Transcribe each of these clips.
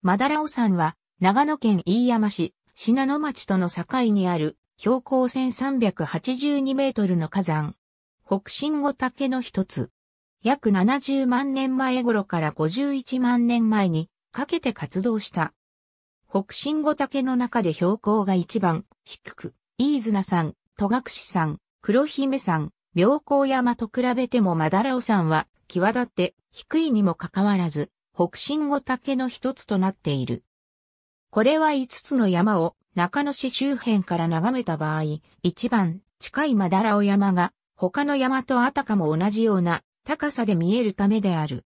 マダラオ山は、長野県飯山市、信濃町との境にある、標高1382メートルの火山。北進五岳の一つ。約70万年前頃から51万年前にかけて活動した。北進五岳の中で標高が一番低く、飯綱山、戸隠山、黒姫山、妙高山と比べてもマダラオ山は際立って低いにもかかわらず、北進五竹の一つとなっている。これは5つの山を中野市周辺から眺めた場合、一番近いマダラオ山が他の山とあたかも同じような高さで見えるためである。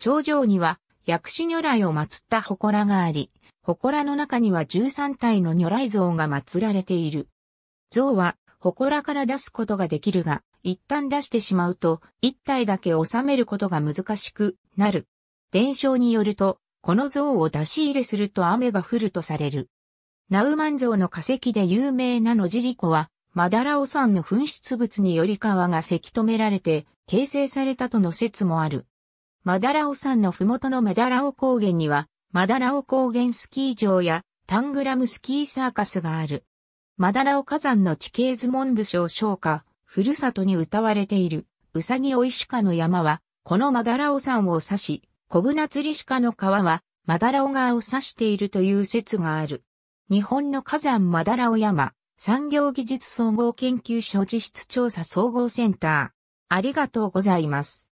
頂上には薬師如来を祀った祠があり、祠の中には13体の如来像が祀られている。像は祠から出すことができるが、一旦出してしまうと、一体だけ収めることが難しくなる。伝承によると、この像を出し入れすると雨が降るとされる。ナウマン像の化石で有名な野尻湖は、マダラオ山の噴出物により川がせき止められて形成されたとの説もある。マダラオ山の麓のマダラオ高原には、マダラオ高原スキー場やタングラムスキーサーカスがある。マダラオ火山の地形図文部省昇華、ふるさとに歌われている、うさぎおいしかの山は、このマダラオ山を指し、コブナツリシカの川は、マダラオ川を指しているという説がある。日本の火山マダラオ山、産業技術総合研究所地質調査総合センター。ありがとうございます。